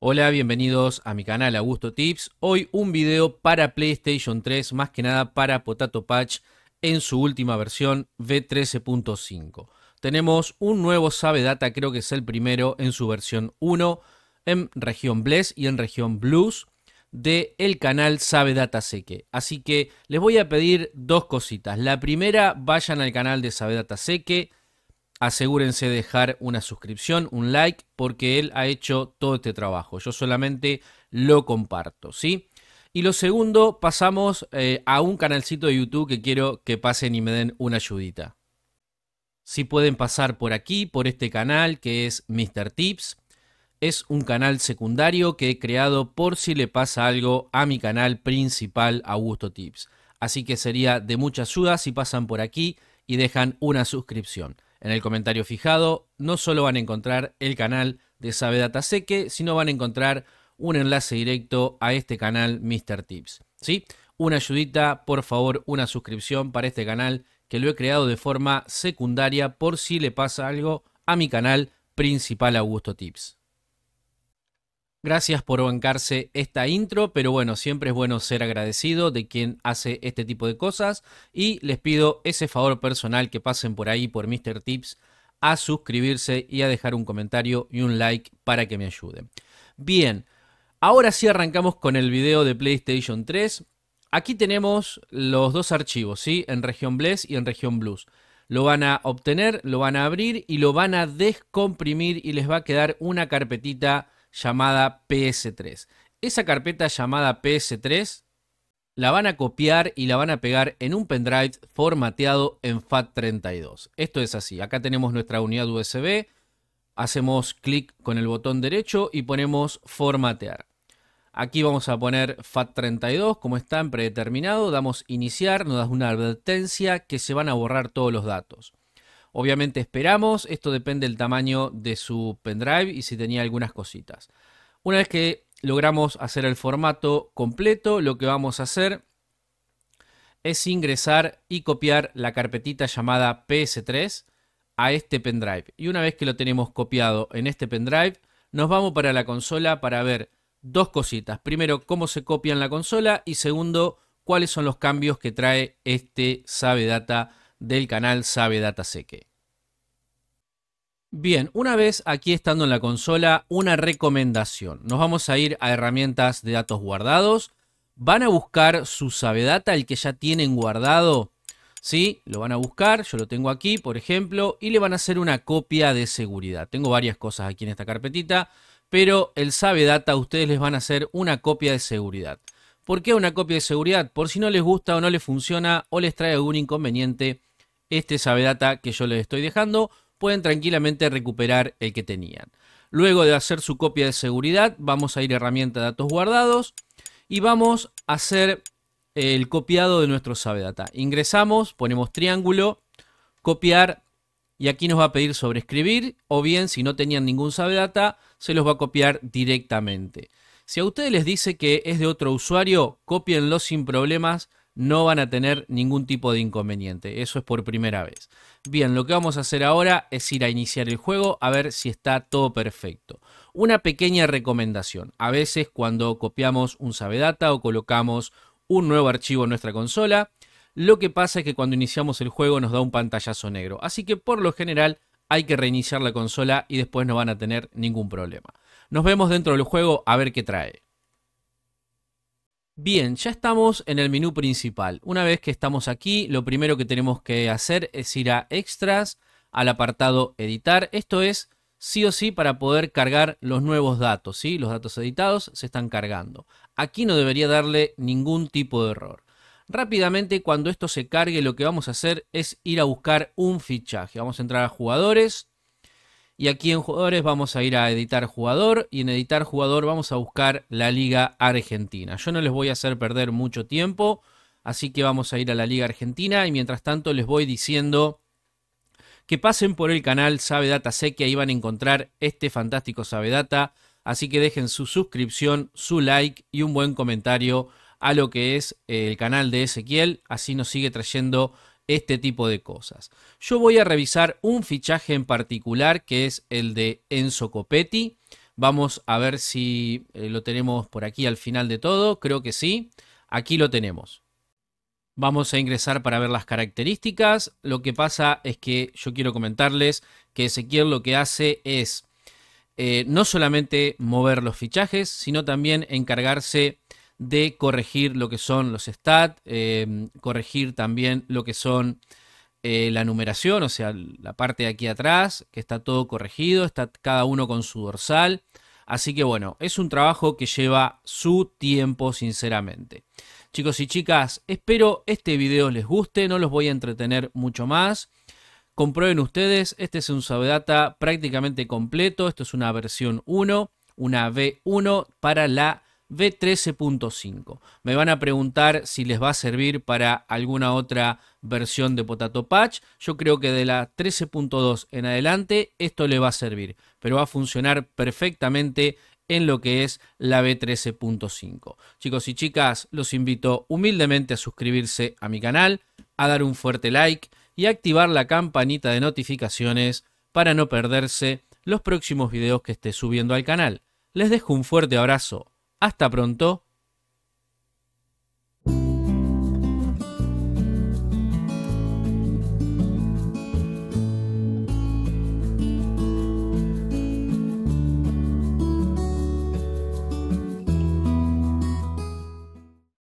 Hola, bienvenidos a mi canal Augusto Tips. Hoy un video para PlayStation 3, más que nada para Potato Patch en su última versión V13.5. Tenemos un nuevo Sabe Data, creo que es el primero en su versión 1 en región Bless y en región Blues de el canal Sabe Data Seque. Así que les voy a pedir dos cositas. La primera, vayan al canal de Sabe Data Seque asegúrense de dejar una suscripción, un like, porque él ha hecho todo este trabajo. Yo solamente lo comparto, ¿sí? Y lo segundo, pasamos eh, a un canalcito de YouTube que quiero que pasen y me den una ayudita. Si pueden pasar por aquí, por este canal que es Mr. Tips. Es un canal secundario que he creado por si le pasa algo a mi canal principal Augusto Tips. Así que sería de mucha ayuda si pasan por aquí y dejan una suscripción. En el comentario fijado no solo van a encontrar el canal de Sabe Seque, sino van a encontrar un enlace directo a este canal Mr. Tips. ¿sí? Una ayudita, por favor, una suscripción para este canal que lo he creado de forma secundaria por si le pasa algo a mi canal principal Augusto Tips. Gracias por bancarse esta intro, pero bueno, siempre es bueno ser agradecido de quien hace este tipo de cosas y les pido ese favor personal que pasen por ahí por Mr. Tips a suscribirse y a dejar un comentario y un like para que me ayuden. Bien, ahora sí arrancamos con el video de PlayStation 3. Aquí tenemos los dos archivos, ¿sí? En región Bless y en región Blues lo van a obtener, lo van a abrir y lo van a descomprimir y les va a quedar una carpetita llamada PS3. Esa carpeta llamada PS3 la van a copiar y la van a pegar en un pendrive formateado en FAT32. Esto es así. Acá tenemos nuestra unidad USB. Hacemos clic con el botón derecho y ponemos formatear. Aquí vamos a poner FAT32 como está en predeterminado. Damos iniciar, nos da una advertencia que se van a borrar todos los datos. Obviamente esperamos, esto depende del tamaño de su pendrive y si tenía algunas cositas. Una vez que logramos hacer el formato completo, lo que vamos a hacer es ingresar y copiar la carpetita llamada PS3 a este pendrive. Y una vez que lo tenemos copiado en este pendrive, nos vamos para la consola para ver dos cositas. Primero, cómo se copia en la consola y segundo, cuáles son los cambios que trae este Sabe Data del canal Sabe Data Seque. Bien, una vez aquí estando en la consola, una recomendación. Nos vamos a ir a herramientas de datos guardados. Van a buscar su Data, el que ya tienen guardado. ¿Sí? Lo van a buscar, yo lo tengo aquí, por ejemplo, y le van a hacer una copia de seguridad. Tengo varias cosas aquí en esta carpetita, pero el Data, ustedes les van a hacer una copia de seguridad. ¿Por qué una copia de seguridad? Por si no les gusta o no les funciona o les trae algún inconveniente este Sabedata que yo les estoy dejando, pueden tranquilamente recuperar el que tenían. Luego de hacer su copia de seguridad, vamos a ir a herramienta datos guardados y vamos a hacer eh, el copiado de nuestro Sabedata. Ingresamos, ponemos triángulo, copiar y aquí nos va a pedir sobreescribir o bien si no tenían ningún Sabedata se los va a copiar directamente. Si a ustedes les dice que es de otro usuario, copienlo sin problemas no van a tener ningún tipo de inconveniente. Eso es por primera vez. Bien, lo que vamos a hacer ahora es ir a iniciar el juego a ver si está todo perfecto. Una pequeña recomendación. A veces cuando copiamos un data o colocamos un nuevo archivo en nuestra consola, lo que pasa es que cuando iniciamos el juego nos da un pantallazo negro. Así que por lo general hay que reiniciar la consola y después no van a tener ningún problema. Nos vemos dentro del juego a ver qué trae. Bien, ya estamos en el menú principal. Una vez que estamos aquí, lo primero que tenemos que hacer es ir a Extras, al apartado Editar. Esto es sí o sí para poder cargar los nuevos datos. ¿sí? Los datos editados se están cargando. Aquí no debería darle ningún tipo de error. Rápidamente, cuando esto se cargue, lo que vamos a hacer es ir a buscar un fichaje. Vamos a entrar a Jugadores, y aquí en jugadores vamos a ir a editar jugador y en editar jugador vamos a buscar la Liga Argentina. Yo no les voy a hacer perder mucho tiempo, así que vamos a ir a la Liga Argentina y mientras tanto les voy diciendo que pasen por el canal Sabedata Sé que ahí van a encontrar este fantástico Data. Así que dejen su suscripción, su like y un buen comentario a lo que es el canal de Ezequiel. Así nos sigue trayendo este tipo de cosas. Yo voy a revisar un fichaje en particular que es el de Enzo Copetti. Vamos a ver si eh, lo tenemos por aquí al final de todo. Creo que sí. Aquí lo tenemos. Vamos a ingresar para ver las características. Lo que pasa es que yo quiero comentarles que Ezequiel lo que hace es eh, no solamente mover los fichajes, sino también encargarse de corregir lo que son los stats, eh, corregir también lo que son eh, la numeración, o sea, la parte de aquí atrás, que está todo corregido, está cada uno con su dorsal. Así que bueno, es un trabajo que lleva su tiempo, sinceramente. Chicos y chicas, espero este video les guste, no los voy a entretener mucho más. Comprueben ustedes, este es un Sabedata prácticamente completo, esto es una versión 1, una V1 para la V13.5. Me van a preguntar si les va a servir para alguna otra versión de Potato Patch. Yo creo que de la 13.2 en adelante esto le va a servir, pero va a funcionar perfectamente en lo que es la B13.5. Chicos y chicas, los invito humildemente a suscribirse a mi canal, a dar un fuerte like y a activar la campanita de notificaciones para no perderse los próximos videos que esté subiendo al canal. Les dejo un fuerte abrazo hasta pronto.